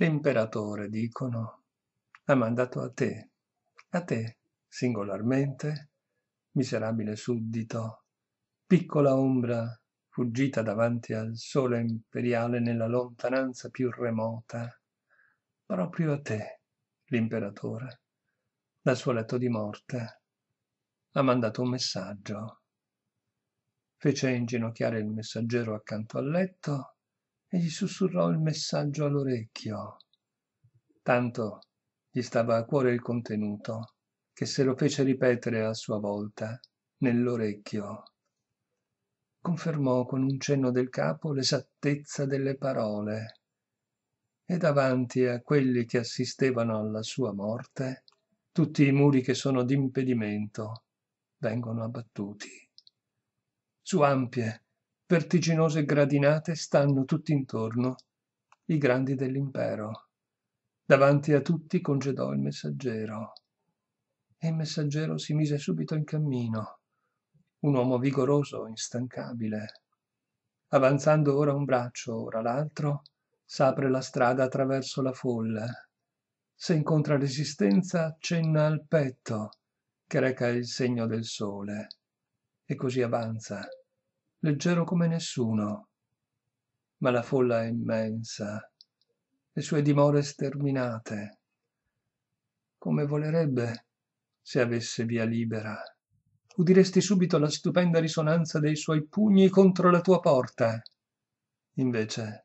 L'imperatore, dicono, ha mandato a te, a te singolarmente, miserabile suddito, piccola ombra fuggita davanti al sole imperiale nella lontananza più remota, proprio a te, l'imperatore, dal suo letto di morte, ha mandato un messaggio. Fece inginocchiare il messaggero accanto al letto e gli sussurrò il messaggio all'orecchio. Tanto gli stava a cuore il contenuto, che se lo fece ripetere a sua volta, nell'orecchio. Confermò con un cenno del capo l'esattezza delle parole e davanti a quelli che assistevano alla sua morte, tutti i muri che sono d'impedimento vengono abbattuti. Su ampie vertiginose gradinate stanno tutt'intorno i grandi dell'impero. Davanti a tutti congedò il messaggero. E il messaggero si mise subito in cammino, un uomo vigoroso, instancabile. Avanzando ora un braccio, ora l'altro, s'apre la strada attraverso la folla. Se incontra resistenza, accenna al petto, che reca il segno del sole. E così avanza, leggero come nessuno ma la folla è immensa le sue dimore sterminate come volerebbe se avesse via libera udiresti subito la stupenda risonanza dei suoi pugni contro la tua porta invece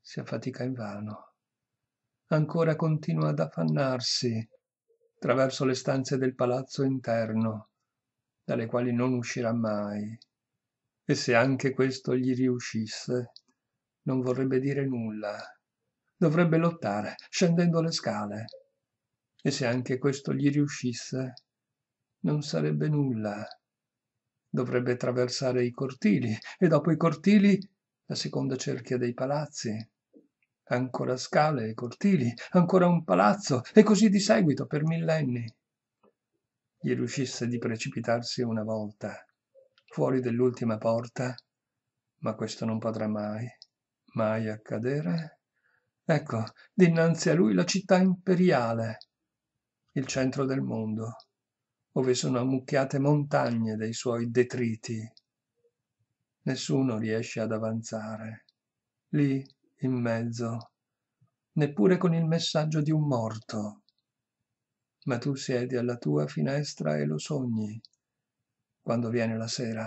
si affatica invano ancora continua ad affannarsi attraverso le stanze del palazzo interno dalle quali non uscirà mai e se anche questo gli riuscisse non vorrebbe dire nulla dovrebbe lottare scendendo le scale e se anche questo gli riuscisse non sarebbe nulla dovrebbe attraversare i cortili e dopo i cortili la seconda cerchia dei palazzi ancora scale e cortili, ancora un palazzo, e così di seguito per millenni. Gli riuscisse di precipitarsi una volta, fuori dell'ultima porta, ma questo non potrà mai, mai accadere. Ecco, dinanzi a lui la città imperiale, il centro del mondo, ove sono ammucchiate montagne dei suoi detriti. Nessuno riesce ad avanzare. Lì, in mezzo, neppure con il messaggio di un morto. Ma tu siedi alla tua finestra e lo sogni quando viene la sera